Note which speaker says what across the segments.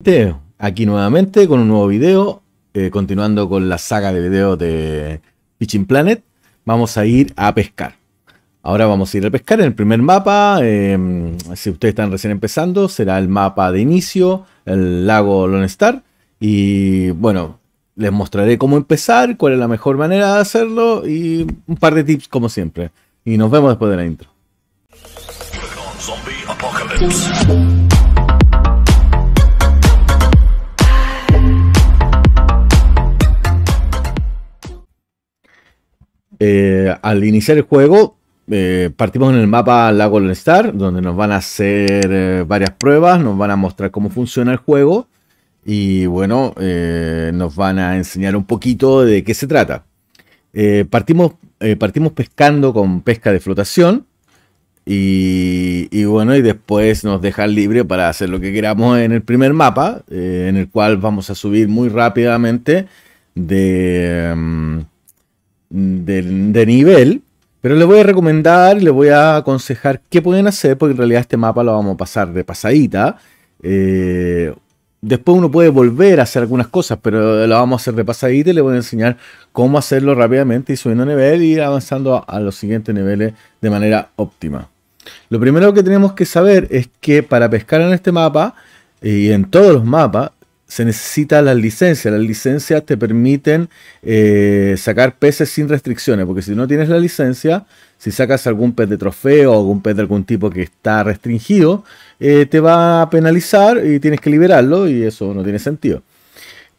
Speaker 1: Este, aquí nuevamente con un nuevo video, eh, continuando con la saga de videos de Pitching Planet, vamos a ir a pescar. Ahora vamos a ir a pescar en el primer mapa, em, si ustedes están recién empezando, será el mapa de inicio, el lago Lone Star, y bueno, les mostraré cómo empezar, cuál es la mejor manera de hacerlo y un par de tips como siempre. Y nos vemos después de la intro. Eh, al iniciar el juego, eh, partimos en el mapa Lago del Star, donde nos van a hacer eh, varias pruebas, nos van a mostrar cómo funciona el juego y bueno, nos van a enseñar un poquito de qué se trata. partimos, partimos pescando con pesca de flotación y, bueno, y después nos dejan libre para hacer lo que queramos en el primer mapa, en el cual vamos a subir muy rápidamente de... Mm, de, nivel, pero les voy a recomendar, les voy a aconsejar qué pueden hacer, porque en realidad este mapa lo vamos a pasar de pasadita. Eh, después uno puede volver a hacer algunas cosas, pero lo vamos a hacer de pasadita y les voy a enseñar cómo hacerlo rápidamente y subiendo nivel y avanzando a los siguientes niveles de manera óptima. Lo primero que tenemos que saber es que para pescar en este mapa eh, y en todos los mapas se necesita las licencias. Las licencias te permiten eh, sacar peces sin restricciones, porque si no tienes la licencia, si sacas algún pez de trofeo o algún pez de algún tipo que está restringido, eh, te va a penalizar y tienes que liberarlo y eso no tiene sentido.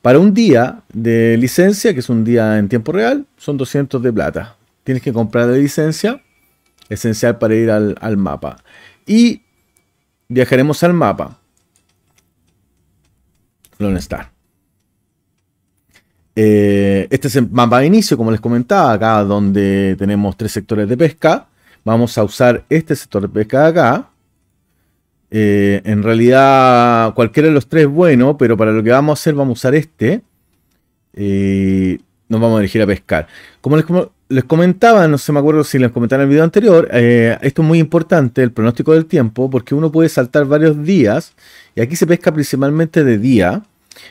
Speaker 1: Para un día de licencia, que es un día en tiempo real, son 200 de plata. Tienes que comprar la licencia, esencial para ir al mapa. Y viajaremos al mapa. Eh, este es el mapa de inicio, como les comentaba, acá donde tenemos tres sectores de pesca. Vamos a usar este sector de pesca de acá. Eh, en realidad, cualquiera de los tres es bueno, pero para lo que vamos a hacer, vamos a usar este. Eh, nos vamos a dirigir a pescar. Como les, comentaba? les comentaba, no sé, me acuerdo si les comentaba en el video anterior, eh, esto es muy importante, el pronóstico del tiempo, porque uno puede saltar varios días, y aquí se pesca principalmente de día,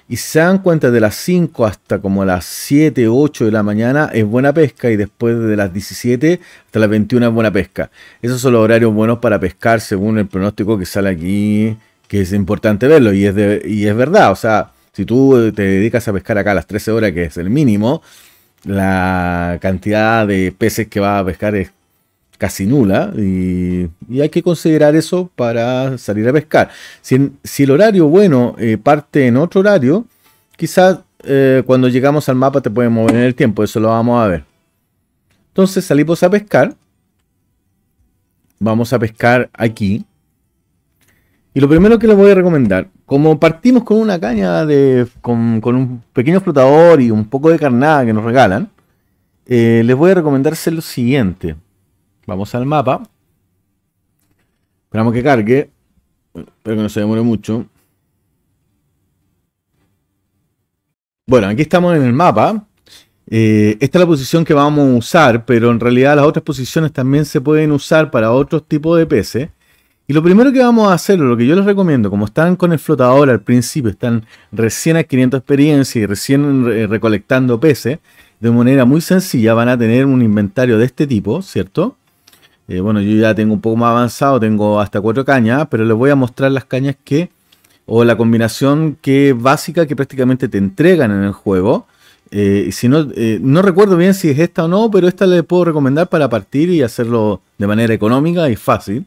Speaker 1: y se dan cuenta de las 5 hasta como las 7, 8 de la mañana es buena pesca, y después de las 17 hasta las 21 es buena pesca. Esos son los horarios buenos para pescar según el pronóstico que sale aquí, que es importante verlo, y es, de, y es verdad, o sea, si tú te dedicas a pescar acá a las 13 horas, que es el mínimo, la cantidad de peces que va a pescar es casi nula y, hay que considerar eso para salir a pescar. Si, el horario bueno eh, parte en otro horario, quizás eh, cuando llegamos al mapa te pueden mover en el tiempo, eso lo vamos a ver. Entonces salimos a pescar. Vamos a pescar aquí. Y lo primero que les voy a recomendar, como partimos con una caña de, con, un pequeño flotador y un poco de carnada que nos regalan, eh, les voy a recomendar lo siguiente. Vamos al mapa. Esperamos que cargue. Espero que no se demore mucho. Bueno, aquí estamos en el mapa. Eh, esta es la posición que vamos a usar, pero en realidad las otras posiciones también se pueden usar para otros tipos de peces. Y lo primero que vamos a hacer, o lo que yo les recomiendo, como están con el flotador al principio, están recién adquiriendo experiencia y recién eh, recolectando peces, de manera muy sencilla van a tener un inventario de este tipo, ¿cierto? Eh, bueno, yo ya tengo un poco más avanzado, tengo hasta cuatro cañas, pero les voy a mostrar las cañas que, o la combinación que básica que prácticamente te entregan en el juego. Eh, si no, eh, no recuerdo bien si es esta o no, pero esta le puedo recomendar para partir y hacerlo de manera económica y fácil.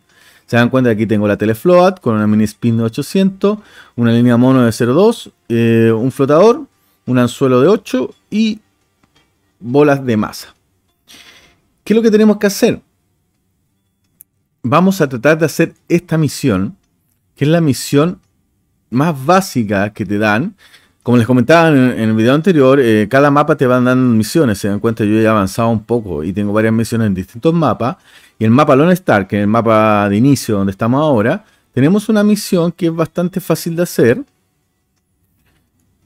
Speaker 1: Se dan cuenta que aquí tengo la Telefloat con una mini spin de 800, una línea mono de 02, eh, un flotador, un anzuelo de 8 y bolas de masa. ¿Qué es lo que tenemos que hacer? Vamos a tratar de hacer esta misión, que es la misión más básica que te dan. Como les comentaba en, el video anterior, eh, cada mapa te van dando misiones. Se dan cuenta, yo ya he avanzado un poco y tengo varias misiones en distintos mapas. Y el mapa Lone Star, que es el mapa de inicio donde estamos ahora, tenemos una misión que es bastante fácil de hacer.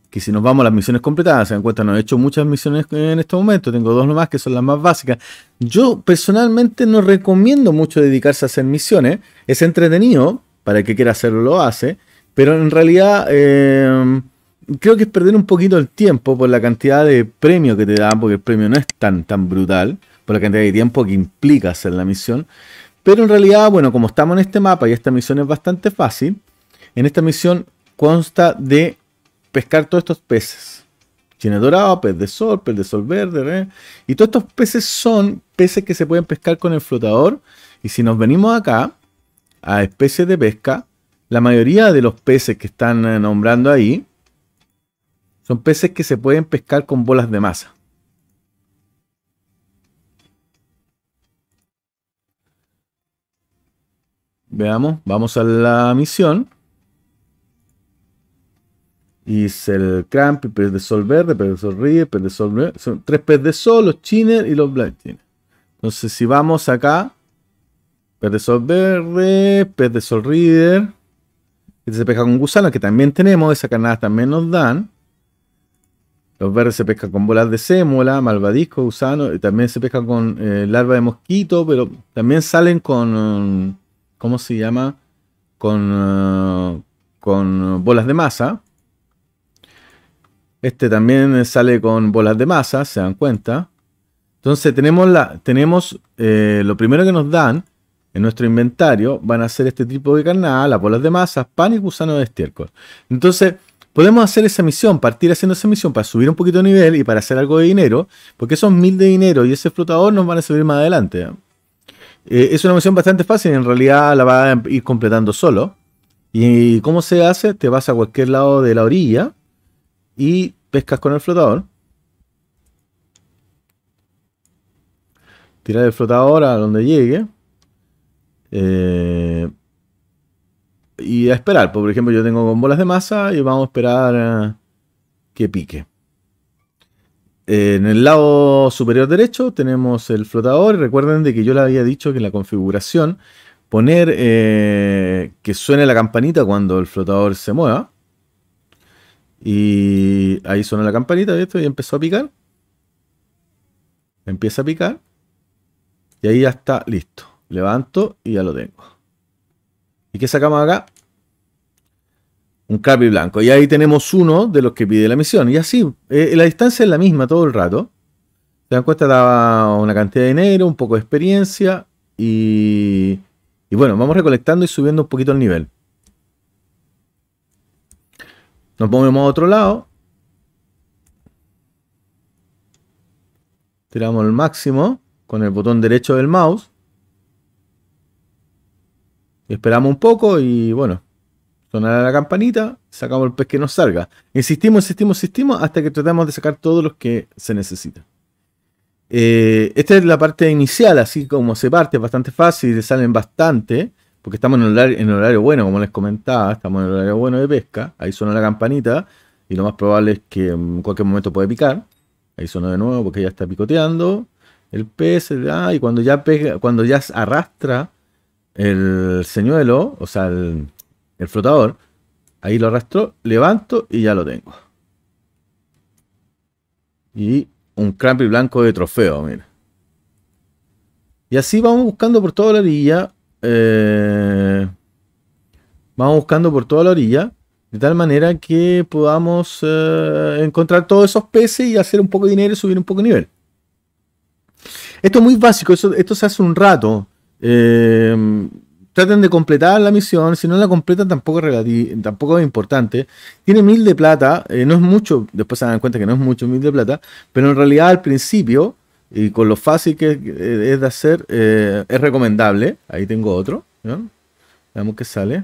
Speaker 1: Que si nos vamos a las misiones completadas, se dan cuenta, no he hecho muchas misiones en este momento. Tengo dos nomás que son las más básicas. Yo personalmente no recomiendo mucho dedicarse a hacer misiones. Es entretenido. Para el que quiera hacerlo, lo hace. Pero en realidad. Em, creo que es perder un poquito el tiempo por la cantidad de premio que te dan, porque el premio no es tan, tan brutal por la cantidad de tiempo que implica hacer la misión. Pero en realidad, bueno, como estamos en este mapa y esta misión es bastante fácil, en esta misión consta de pescar todos estos peces. Tiene dorado, pez de sol, pez de sol verde. ¿eh? Y todos estos peces son peces que se pueden pescar con el flotador. Y si nos venimos acá a especies de pesca, la mayoría de los peces que están eh, nombrando ahí son peces que se pueden pescar con bolas de masa. Veamos, vamos a la misión. Hice el Cramp, pez de sol verde, pez de sol ríe, pez de sol verde. Son tres pez de sol, los chiner y los black chiner. Entonces, si vamos acá, pez de sol verde, pez de sol reader. Este se pesca con gusano, que también tenemos, esa canasta también nos dan. Los verdes se pescan con bolas de sémola, malvadisco, gusano, también se pescan con eh, larva de mosquito, pero también salen con. Um, ¿cómo se llama? Con, eh, con bolas de masa. Este también sale con bolas de masa, se dan cuenta. Entonces tenemos, la, tenemos eh, lo primero que nos dan en nuestro inventario van a ser este tipo de carnada, las bolas de masa, pan y gusano de estiércol. Entonces podemos hacer esa misión, partir haciendo esa misión para subir un poquito de nivel y para hacer algo de dinero, porque esos mil de dinero y ese flotador nos van a subir más adelante. ¿eh? Eh, es una misión bastante fácil, en realidad la vas a em, ir completando solo. ¿Y cómo se hace? Te vas a cualquier lado de la orilla y pescas con el flotador. Tirar el flotador a donde llegue. Eh, y a esperar. Pues, por ejemplo, yo tengo con bolas de masa y vamos a esperar eh, que pique. En el lado superior derecho tenemos el flotador. Recuerden de que yo le había dicho que en la configuración poner eh, que suene la campanita cuando el flotador se mueva. Y ahí suena la campanita, ¿viste? Y empezó a picar. Empieza a picar. Y ahí ya está listo. Levanto y ya lo tengo. ¿Y qué sacamos acá? Un Carpi blanco. Y ahí tenemos uno de los que pide la misión. Y así, eh, la distancia es la misma todo el rato. Se dan cuenta, daba una cantidad de dinero, un poco de experiencia. Y, bueno, vamos recolectando y subiendo un poquito el nivel. Nos movemos a otro lado. Tiramos el máximo con el botón derecho del mouse. esperamos un poco y bueno, sonará la campanita, sacamos el pez que nos salga. Insistimos, insistimos, insistimos hasta que tratamos de sacar todos los que se necesitan. Eh, esta es la parte inicial, así como se parte, es bastante fácil, salen bastante, porque estamos en horario, horario bueno, como les comentaba, estamos en el horario bueno de pesca, ahí suena la campanita y lo más probable es que mm, en cualquier momento puede picar. Ahí suena de nuevo porque ya está picoteando el pez, ah, y cuando ya, pega, cuando ya arrastra el señuelo, o sea, el, el flotador. Ahí lo arrastro, levanto y ya lo tengo. Y un crampi blanco de trofeo, mira. Y así vamos buscando por toda la orilla. Eh, vamos buscando por toda la orilla. De tal manera que podamos eh, encontrar todos esos peces y hacer un poco de dinero y subir un poco de nivel. Esto es muy básico, esto, se hace un rato. Eh, traten de completar la misión. Si no la completan, tampoco es, tampoco es importante. Tiene mil de plata, eh, no es mucho. Después se dan cuenta que no es mucho mil de plata, pero en realidad al principio, y con lo fácil que es eh, de hacer, eh, es recomendable. Ahí tengo otro. Veamos qué sale.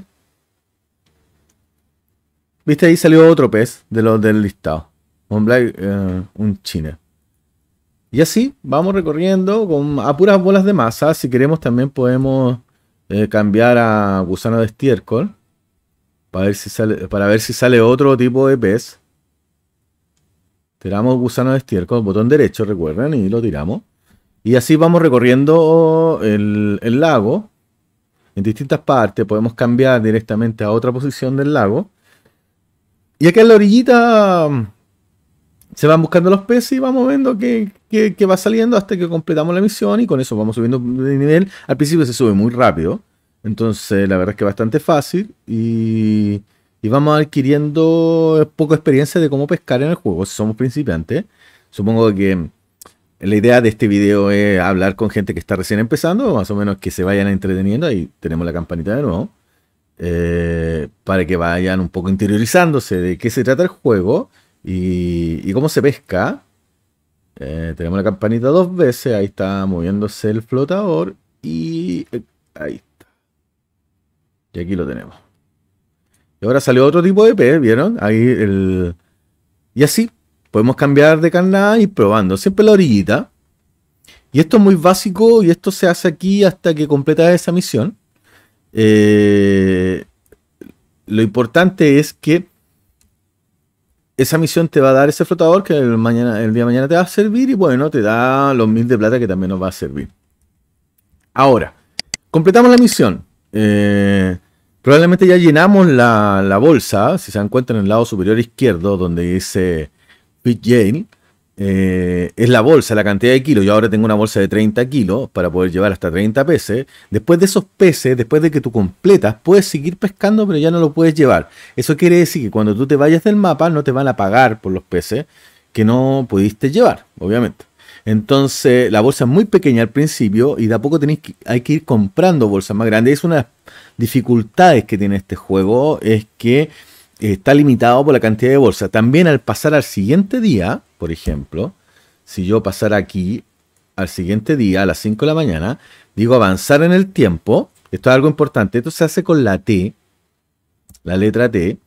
Speaker 1: Viste, ahí salió otro pez de los del listado. Un black, un china. Y así vamos recorriendo con, a puras bolas de masa. Si queremos también podemos eh, cambiar a gusano de estiércol. Para ver si sale, para ver si sale otro tipo de pez. Tiramos gusano de estiércol, botón derecho, recuerden, y lo tiramos. Y así vamos recorriendo el, el lago. En distintas partes podemos cambiar directamente a otra posición del lago. Y acá en la orillita se van buscando los peces y vamos viendo qué va saliendo hasta que completamos la misión y con eso vamos subiendo de nivel. Al principio se sube muy rápido, entonces la verdad es que es bastante fácil y, vamos adquiriendo poco experiencia de cómo pescar en el juego si somos principiantes. Supongo que la idea de este video es hablar con gente que está recién empezando, más o menos que se vayan entreteniendo, ahí tenemos la campanita de nuevo, eh, para que vayan un poco interiorizándose de qué se trata el juego ¿Y, cómo se pesca? Eh, tenemos la campanita dos veces, ahí está moviéndose el flotador y eh, ahí está. Y aquí lo tenemos. Y ahora salió otro tipo de pez, ¿vieron? Ahí el... Y así, podemos cambiar de carnada y probando. Siempre la orillita. Y esto es muy básico y esto se hace aquí hasta que completas esa misión. Eh, lo importante es que esa misión te va a dar ese flotador que el, mañana, el día de mañana te va a servir y bueno, te da los mil de plata que también nos va a servir. Ahora, completamos la misión. Eh, probablemente ya llenamos la, bolsa, si se encuentra en el lado superior izquierdo donde dice Big Jane. Eh, es la bolsa, la cantidad de kilos. Yo ahora tengo una bolsa de 30 kilos para poder llevar hasta 30 peces. Después de esos peces, después de que tú completas, puedes seguir pescando, pero ya no lo puedes llevar. Eso quiere decir que cuando tú te vayas del mapa, no te van a pagar por los peces que no pudiste llevar, obviamente. Entonces, la bolsa es muy pequeña al principio y de a poco tenéis hay que ir comprando bolsas más grandes. Es una de las dificultades que tiene este juego, es que está limitado por la cantidad de bolsas. También al pasar al siguiente día, por ejemplo, si yo pasar aquí al siguiente día, a las 5 de la mañana, digo avanzar en el tiempo, esto es algo importante, esto se hace con la T, la letra T,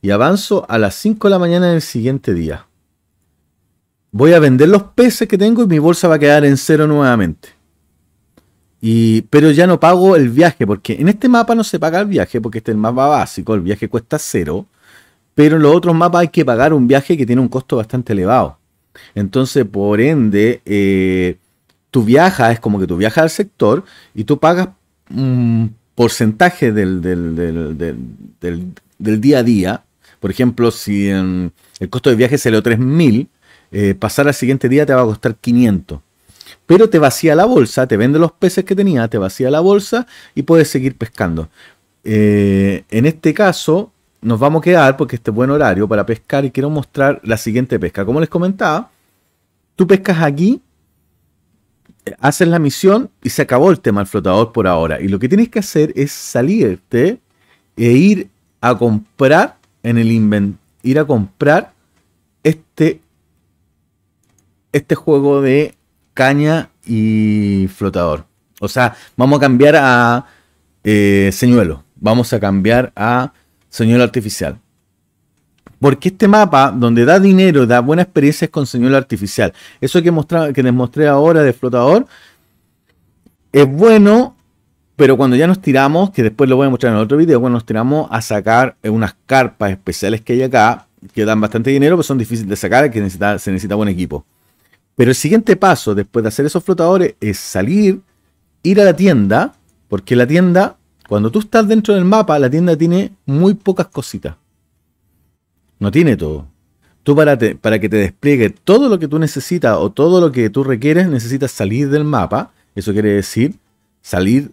Speaker 1: y avanzo a las 5 de la mañana del siguiente día. Voy a vender los peces que tengo y mi bolsa va a quedar en cero nuevamente. Y, pero ya no pago el viaje, porque en este mapa no se paga el viaje, porque este es el mapa básico, el viaje cuesta cero. Pero en los otros mapas hay que pagar un viaje que tiene un costo bastante elevado. Entonces, por ende, eh, tú viajas, es como que tú viajas al sector y tú pagas un porcentaje del, día a día. Por ejemplo, si el costo de viaje salió 3.000, eh, pasar al siguiente día te va a costar 500 pero te vacía la bolsa, te vende los peces que tenía, te vacía la bolsa y puedes seguir pescando. Eh, en este caso, nos vamos a quedar, porque este buen horario para pescar, y quiero mostrar la siguiente pesca. Como les comentaba, tú pescas aquí, haces la misión y se acabó el tema del flotador por ahora. Y lo que tienes que hacer es salirte e ir a comprar en el inventario, ir a comprar este este juego de caña y flotador. O sea, vamos a cambiar a eh, señuelo. Vamos a cambiar a Señor artificial. Porque este mapa, donde da dinero, da buena experiencia, con Señor artificial. Eso que, mostraba, que les mostré ahora de flotador es bueno, pero cuando ya nos tiramos, que después lo voy a mostrar en otro video, cuando nos tiramos a sacar unas carpas especiales que hay acá, que dan bastante dinero, pero son difíciles de sacar, que se necesita buen equipo. Pero el siguiente paso, después de hacer esos flotadores, es salir, ir a la tienda, porque la tienda cuando tú estás dentro del mapa, la tienda tiene muy pocas cositas. No tiene todo. Tú para, para que te despliegue todo lo que tú necesitas o todo lo que tú requieres, necesitas salir del mapa. Eso quiere decir salir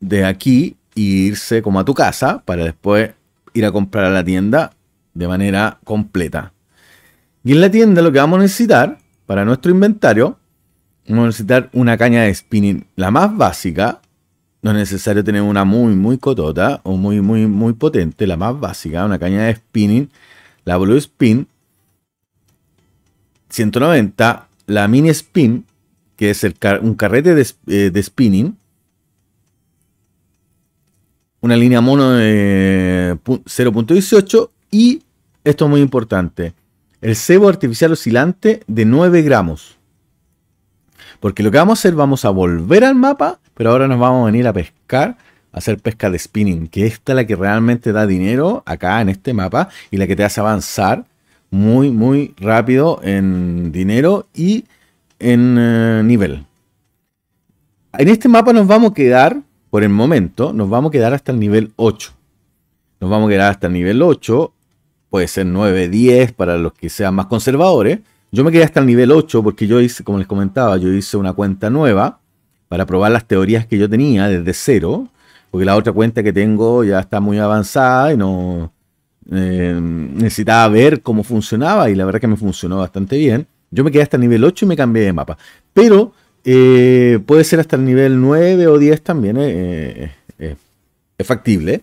Speaker 1: de aquí e irse como a tu casa para después ir a comprar a la tienda de manera completa. Y en la tienda lo que vamos a necesitar para nuestro inventario, vamos a necesitar una caña de spinning, la más básica, no es necesario tener una muy, muy cotota o muy, muy, muy potente, la más básica, una caña de spinning, la Blue Spin 190, la Mini Spin, que es un carrete eh, de, spinning, una línea mono de 0.18 y, esto es muy importante, el cebo artificial oscilante de 9 gramos. Porque lo que vamos a hacer, vamos a volver al mapa pero ahora nos vamos a venir a pescar, a hacer pesca de spinning, que esta es la que realmente da dinero acá en este mapa y la que te hace avanzar muy, muy rápido en dinero y en eh, nivel. En este mapa nos vamos a quedar, por el momento, nos vamos a quedar hasta el nivel 8. Nos vamos a quedar hasta el nivel 8, puede ser 9, 10 para los que sean más conservadores. Yo me quedé hasta el nivel 8 porque yo hice, como les comentaba, yo hice una cuenta nueva para probar las teorías que yo tenía desde cero, porque la otra cuenta que tengo ya está muy avanzada y no eh, necesitaba ver cómo funcionaba y la verdad que me funcionó bastante bien. Yo me quedé hasta el nivel 8 y me cambié de mapa, pero eh, puede ser hasta el nivel 9 o 10 también, eh, es factible.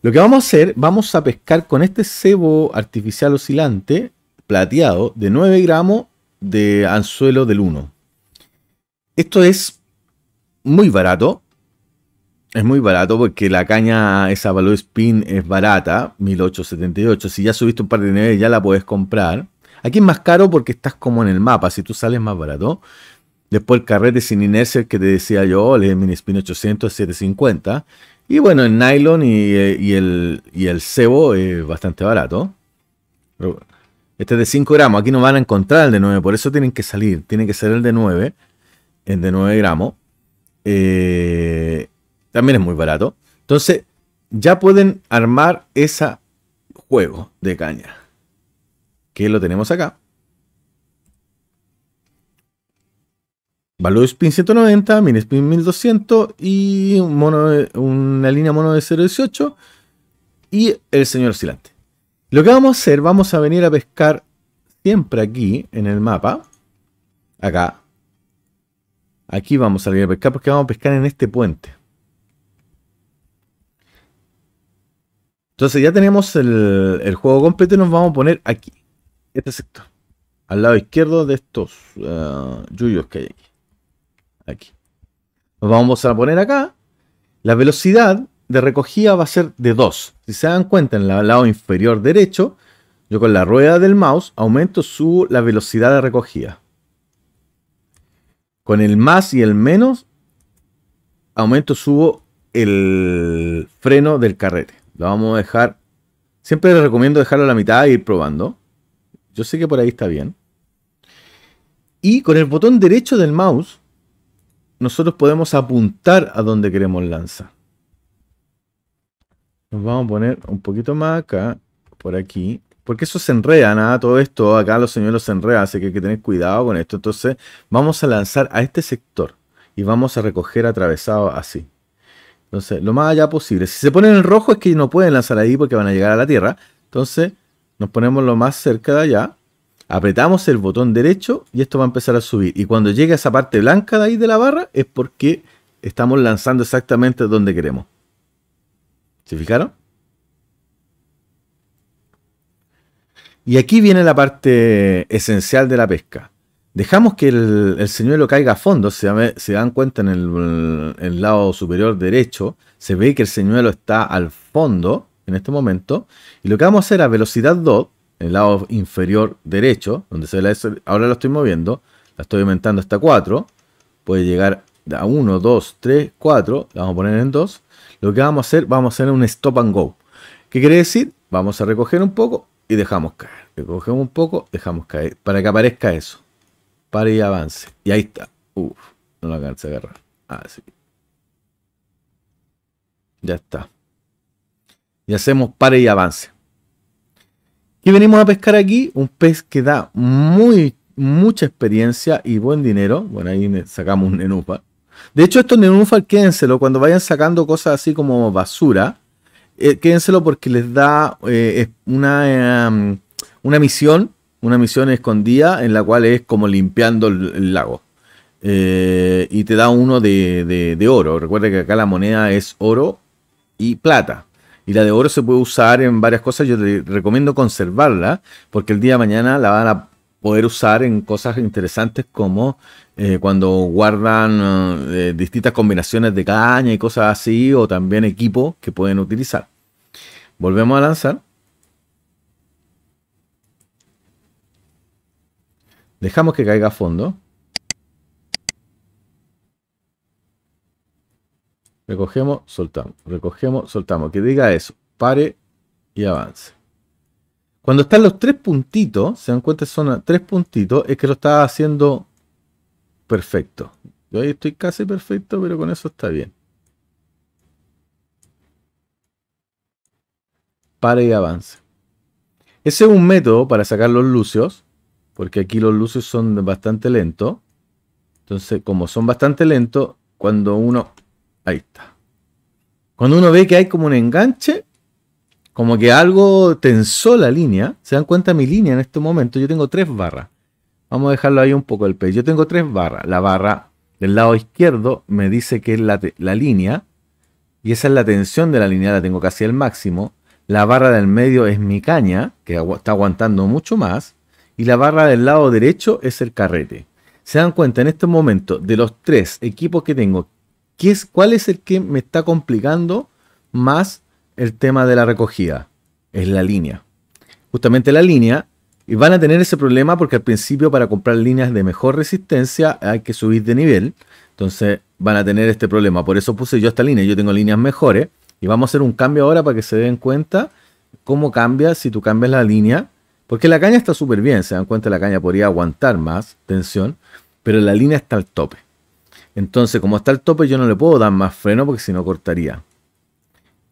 Speaker 1: Lo que vamos a hacer, vamos a pescar con este cebo artificial oscilante plateado de 9 gramos de anzuelo del 1. Esto es muy barato. Es muy barato porque la caña, esa valor spin es barata, 1878. Si ya subiste un par de niveles ya la puedes comprar. Aquí es más caro porque estás como en el mapa, si tú sales más barato. Después el carrete sin inercia que te decía yo, el mini spin 800, 750. Y bueno, el nylon eh, y, el, y el cebo es bastante barato. Este es de 5 gramos, aquí no van a encontrar el de 9, por eso tienen que salir. Tiene que ser el de 9, el de 9 gramos. Eh, también es muy barato. Entonces, ya pueden armar ese juego de caña. Que lo tenemos acá. Valor Spin 190, Mini Spin 1200 y una línea mono de 018 y el señor oscilante. Lo que vamos a hacer, vamos a venir a pescar siempre aquí en el mapa. Acá, Aquí vamos a salir a pescar porque vamos a pescar en este puente. Entonces ya tenemos el, juego completo y nos vamos a poner aquí. Este sector. Al lado izquierdo de estos uh, yuyos que hay aquí. Aquí. Nos vamos a poner acá. La velocidad de recogida va a ser de 2. Si se dan cuenta, en el lado inferior derecho, yo con la rueda del mouse aumento su, la velocidad de recogida. Con el más y el menos, aumento, subo el freno del carrete. Lo vamos a dejar. Siempre les recomiendo dejarlo a la mitad e ir probando. Yo sé que por ahí está bien. Y con el botón derecho del mouse, nosotros podemos apuntar a donde queremos lanzar. Nos vamos a poner un poquito más acá, por aquí porque eso se enrea nada, todo esto acá los señores se enredan, así que hay que tener cuidado con esto. Entonces, vamos a lanzar a este sector y vamos a recoger atravesado así. Entonces, lo más allá posible. Si se ponen en rojo es que no pueden lanzar ahí porque van a llegar a la tierra. Entonces, nos ponemos lo más cerca de allá. Apretamos el botón derecho y esto va a empezar a subir. Y cuando llegue a esa parte blanca de ahí de la barra es porque estamos lanzando exactamente donde queremos. ¿Se fijaron? Y aquí viene la parte esencial de la pesca. Dejamos que el, señuelo caiga a fondo, se, se dan cuenta en el, lado superior derecho, se ve que el señuelo está al fondo en este momento. Y lo que vamos a hacer a velocidad 2, en el lado inferior derecho, donde se la, ahora lo estoy moviendo, la estoy aumentando hasta 4, puede llegar a 1, 2, 3, 4, la vamos a poner en 2. Lo que vamos a hacer, vamos a hacer un stop and go. ¿Qué quiere decir? Vamos a recoger un poco, y dejamos caer. Recogemos un poco, dejamos caer. Para que aparezca eso. pare y avance. Y ahí está. Uf, no la alcanza a agarrar. Así. Ah, ya está. Y hacemos pare y avance. Y venimos a pescar aquí un pez que da muy, mucha experiencia y buen dinero. Bueno, ahí sacamos un nenúfar. De hecho, estos nenúfar, quédenselo, cuando vayan sacando cosas así como basura, eh, quédenselo porque les da eh, una, em, una misión, una misión escondida en la cual es como limpiando el, lago. Eh, y te da uno de, oro. Recuerda que acá la moneda es oro y plata. Y la de oro se puede usar en varias cosas. Yo te recomiendo conservarla porque el día de mañana la van a poder usar en cosas interesantes como eh, cuando guardan eh, distintas combinaciones de caña y cosas así, o también equipo que pueden utilizar. Volvemos a lanzar. Dejamos que caiga a fondo. Recogemos, soltamos, recogemos, soltamos. Que diga eso. Pare y avance. Cuando están los tres puntitos, se dan cuenta que son tres puntitos, es que lo está haciendo perfecto. Yo ahí estoy casi perfecto, pero con eso está bien. Para y avance. Ese es un método para sacar los lucios, porque aquí los lucios son bastante lentos. Entonces, como son bastante lentos, cuando uno... Ahí está. Cuando uno ve que hay como un enganche, como que algo tensó la línea, se dan cuenta mi línea en este momento, yo tengo tres barras. Vamos a dejarlo ahí un poco el pez. Yo tengo tres barras. La barra del lado izquierdo me dice que es la, la línea. Y esa es la tensión de la línea, la tengo casi al máximo. La barra del medio es mi caña, que está aguantando mucho más. Y la barra del lado derecho es el carrete. Se dan cuenta en este momento de los tres equipos que tengo, es, ¿cuál es el que me está complicando más el tema de la recogida? Es la línea. Justamente la línea y van a tener ese problema porque al principio para comprar líneas de mejor resistencia hay que subir de nivel. Entonces van a tener este problema. Por eso puse yo esta línea. Yo tengo líneas mejores. Y vamos a hacer un cambio ahora para que se den cuenta cómo cambia si tú cambias la línea. Porque la caña está súper bien. Se dan cuenta la caña podría aguantar más tensión. Pero la línea está al tope. Entonces como está al tope yo no le puedo dar más freno porque si no cortaría.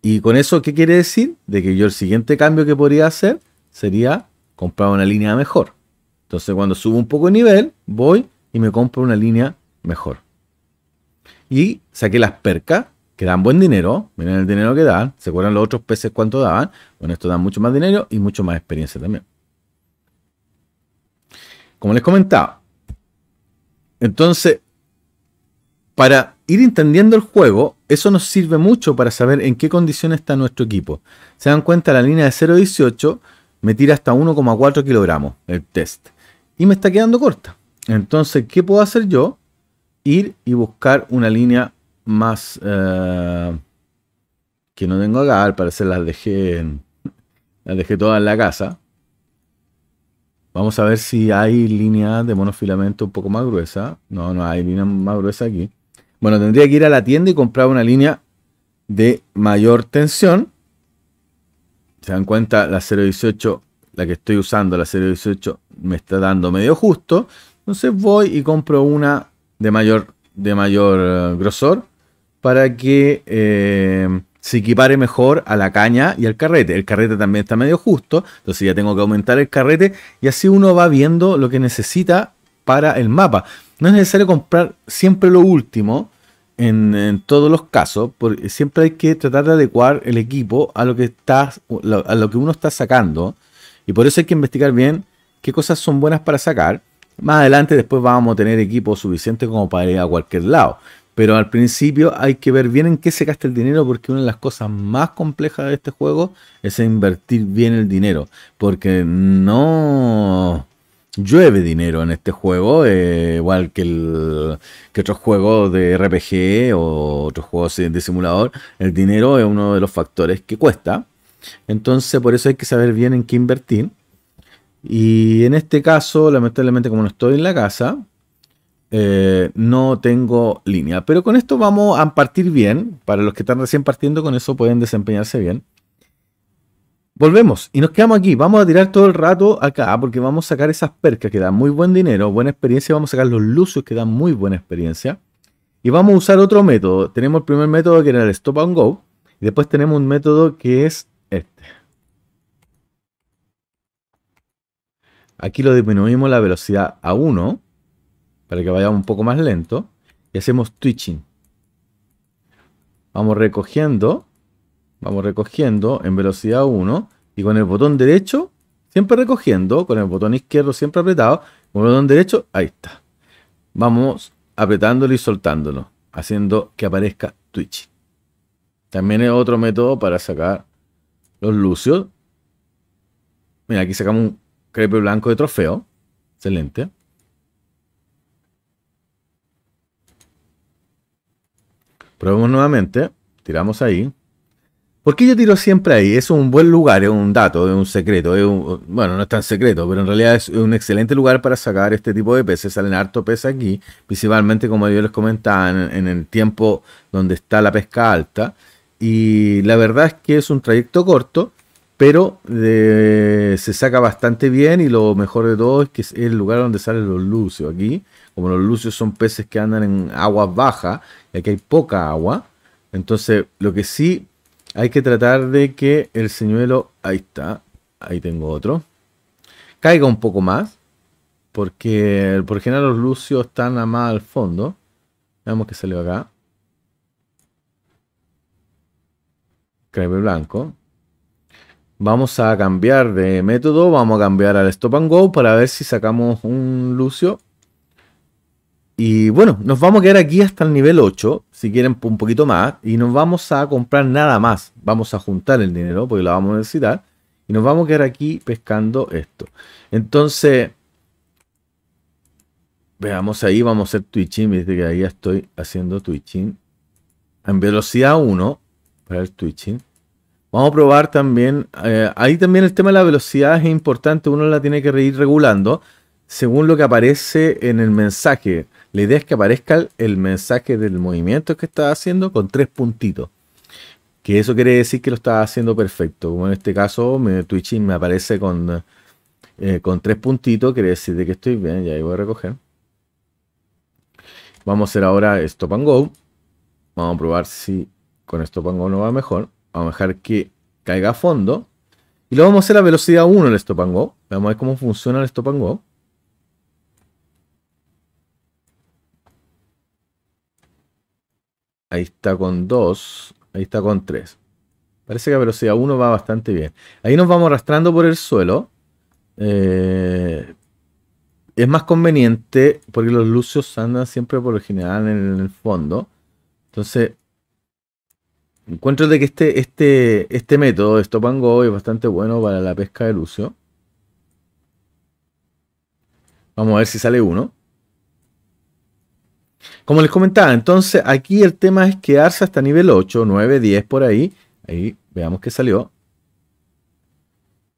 Speaker 1: Y con eso, ¿qué quiere decir? De que yo el siguiente cambio que podría hacer sería ...compraba una línea mejor. Entonces cuando subo un poco de nivel, voy y me compro una línea mejor. Y saqué las percas, que dan buen dinero. Miren el dinero que dan. ¿Se acuerdan los otros peces cuánto daban? Bueno, esto da mucho más dinero y mucho más experiencia también. Como les comentaba. Entonces, para ir entendiendo el juego, eso nos sirve mucho para saber en qué condiciones está nuestro equipo. Se dan cuenta, la línea de 0.18 me tira hasta 1,4 kilogramos el test. Y me está quedando corta. Entonces, ¿qué puedo hacer yo? Ir y buscar una línea más... Eh, que no tengo acá, al parecer las dejé, las dejé todas en la casa. Vamos a ver si hay línea de monofilamento un poco más gruesa. No, no hay línea más gruesa aquí. Bueno, tendría que ir a la tienda y comprar una línea de mayor tensión se dan cuenta, la 018, la que estoy usando, la 018, me está dando medio justo. Entonces voy y compro una de mayor, de mayor eh, grosor para que eh, se equipare mejor a la caña y al carrete. El carrete también está medio justo, entonces ya tengo que aumentar el carrete y así uno va viendo lo que necesita para el mapa. No es necesario comprar siempre lo último, en, todos los casos, porque siempre hay que tratar de adecuar el equipo a lo que estás, a lo que uno está sacando. Y por eso hay que investigar bien qué cosas son buenas para sacar. Más adelante después vamos a tener equipo suficiente como para ir a cualquier lado. Pero al principio hay que ver bien en qué se gasta el dinero porque una de las cosas más complejas de este juego es invertir bien el dinero. Porque no llueve dinero en este juego, eh, igual que, el, que otros juegos de RPG o otros juegos de simulador, el dinero es uno de los factores que cuesta. Entonces por eso hay que saber bien en qué invertir. Y en este caso, lamentablemente como no estoy en la casa, eh, no tengo línea. Pero con esto vamos a partir bien. Para los que están recién partiendo con eso pueden desempeñarse bien. Volvemos y nos quedamos aquí. Vamos a tirar todo el rato acá porque vamos a sacar esas percas que dan muy buen dinero, buena experiencia. Vamos a sacar los lucios que dan muy buena experiencia. Y vamos a usar otro método. Tenemos el primer método que era el stop and go. Y después tenemos un método que es este. Aquí lo disminuimos la velocidad a 1 para que vaya un poco más lento. Y hacemos twitching. Vamos recogiendo Vamos recogiendo en velocidad 1 y con el botón derecho siempre recogiendo, con el botón izquierdo siempre apretado, con el botón derecho, ahí está. Vamos apretándolo y soltándolo, haciendo que aparezca Twitch. También es otro método para sacar los lucios. Mira, aquí sacamos un crepe blanco de trofeo. Excelente. Probemos nuevamente. Tiramos ahí. ¿Por qué yo tiro siempre ahí? Es un buen lugar, es un dato, es un secreto. bueno, no es tan secreto, pero en realidad es un excelente lugar para sacar este tipo de peces. Salen harto peces aquí, principalmente como yo les comentaba, en, el tiempo donde está la pesca alta. Y la verdad es que es un trayecto corto, pero eh, se saca bastante bien y lo mejor de todo es que es el lugar donde salen los lucios. Aquí, como los lucios son peces que andan en aguas bajas, y aquí hay poca agua, entonces lo que sí hay que tratar de que el señuelo, ahí está, ahí tengo otro, caiga un poco más, porque por general los lucios están a más al fondo. Veamos que salió acá. Crepe blanco. Vamos a cambiar de método, vamos a cambiar al stop and go para ver si sacamos un lucio y bueno, nos vamos a quedar aquí hasta el nivel 8, si quieren un poquito más, y nos vamos a comprar nada más. Vamos a juntar el dinero porque lo vamos a necesitar. Y nos vamos a quedar aquí pescando esto. Entonces, veamos ahí, vamos a hacer twitching. Viste que ahí estoy haciendo twitching. En velocidad 1 para el twitching. Vamos a probar también. Eh, ahí también el tema de la velocidad es importante. Uno la tiene que ir regulando según lo que aparece en el mensaje. La idea es que aparezca el mensaje del movimiento que está haciendo con tres puntitos. Que eso quiere decir que lo estaba haciendo perfecto. Como en este caso, mi Twitching me aparece con, eh, con tres puntitos. Quiere decir de que estoy bien. Ya ahí voy a recoger. Vamos a hacer ahora Stop and Go. Vamos a probar si con Stop and Go no va mejor. Vamos a dejar que caiga a fondo. Y lo vamos a hacer a velocidad 1 el Stop and Go. Vamos a ver cómo funciona el Stop and Go. Ahí está con 2. Ahí está con 3. Parece que a velocidad 1 va bastante bien. Ahí nos vamos arrastrando por el suelo. Eh, es más conveniente porque los lucios andan siempre por lo general en el fondo. Entonces, encuentro de que este, este, este método de stop and go es bastante bueno para la pesca de lucio. Vamos a ver si sale uno. Como les comentaba, entonces aquí el tema es quedarse hasta nivel 8, 9, 10 por ahí. Ahí veamos qué salió.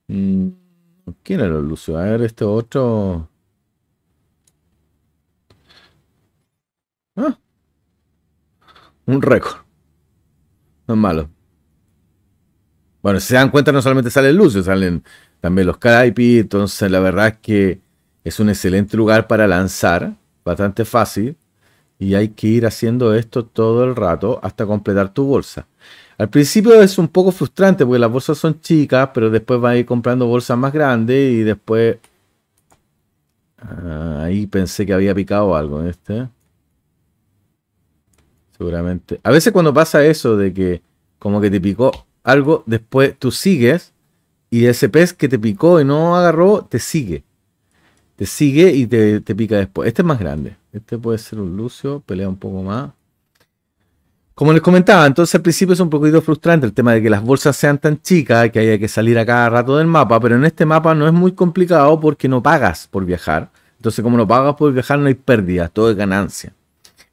Speaker 1: Mm, ¿Quién era el Lucio? A ver, este otro. Ah. un récord. No es malo. Bueno, si se dan cuenta, no solamente sale el Lucio, salen también los Calliope. Entonces, la verdad es que es un excelente lugar para lanzar. Bastante fácil. Y hay que ir haciendo esto todo el rato hasta completar tu bolsa. Al principio es un poco frustrante porque las bolsas son chicas, pero después vas a ir comprando bolsas más grandes y después... Ah, ahí pensé que había picado algo en este. Seguramente. A veces cuando pasa eso de que como que te picó algo, después tú sigues y ese pez que te picó y no agarró, te sigue. Te sigue y te, pica después. Este es más grande. Este puede ser un Lucio, pelea un poco más. Como les comentaba, entonces al principio es un poquito frustrante el tema de que las bolsas sean tan chicas, que haya que salir a cada rato del mapa, pero en este mapa no es muy complicado porque no pagas por viajar. Entonces como no pagas por viajar no hay pérdida todo es ganancia.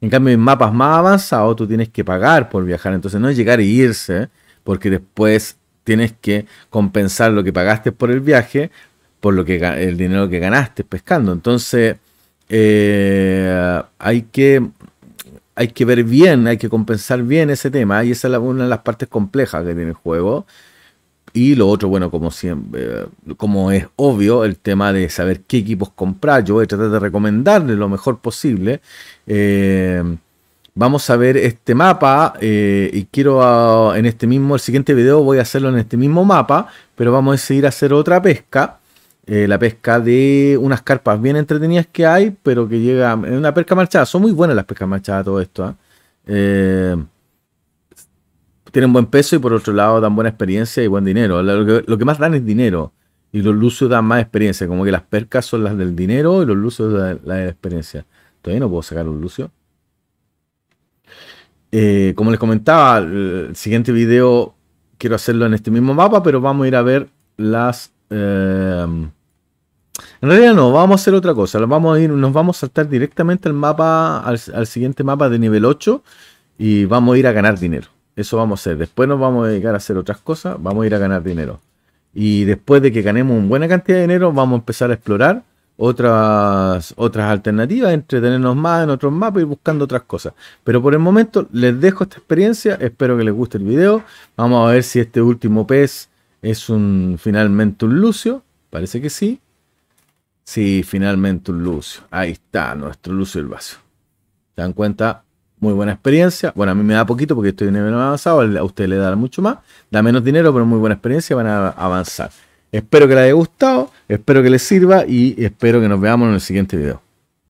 Speaker 1: En cambio en mapas más avanzados tú tienes que pagar por viajar, entonces no es llegar e irse, porque después tienes que compensar lo que pagaste por el viaje por lo que el dinero que ganaste pescando. Entonces, eh, hay que hay que ver bien, hay que compensar bien ese tema, y esa es una de las partes complejas que tiene el juego. Y lo otro, bueno, como siempre, como es obvio, el tema de saber qué equipos comprar. Yo voy a tratar de recomendarle lo mejor posible. Eh, vamos a ver este mapa eh, y quiero ah, en este mismo, el siguiente video voy a hacerlo en este mismo mapa, pero vamos a seguir hacer otra pesca eh, la pesca de unas carpas bien entretenidas que hay, pero que llega en una pesca marchada. Son muy buenas las pescas marchadas, todo esto. ¿ah? Eh, tienen buen peso y por otro lado dan buena experiencia y buen dinero. Lo que, más dan es dinero y los lucios dan más experiencia. Como que las percas son las del dinero y los lucios son las de la experiencia. Todavía no puedo sacar un lucio. Eh, como les comentaba, el siguiente video quiero hacerlo en este mismo mapa, pero vamos a ir a ver las Em, en realidad no, vamos a hacer otra cosa. nos vamos a saltar directamente al mapa, al, siguiente mapa de nivel 8 y vamos a ir a ganar dinero. Eso vamos a hacer. Después nos vamos a dedicar a hacer otras cosas. Vamos a ir a ganar dinero. Y después de que ganemos una buena cantidad de dinero, vamos a empezar a explorar otras, otras alternativas, entretenernos más en otros mapas y buscando otras cosas. Pero por el momento les dejo esta experiencia. Espero que les guste el video. Vamos a ver si este último pez ¿Es un finalmente un Lucio? Parece que sí. Sí, finalmente un Lucio. Ahí está, nuestro Lucio el Vaso. ¿Se dan cuenta? Muy buena experiencia. Bueno, a mí me da poquito porque estoy en nivel avanzado. A usted le da mucho más. Da menos dinero, pero muy buena experiencia. Van a avanzar. Espero que les haya gustado. Espero que les sirva. Y espero que nos veamos en el siguiente video.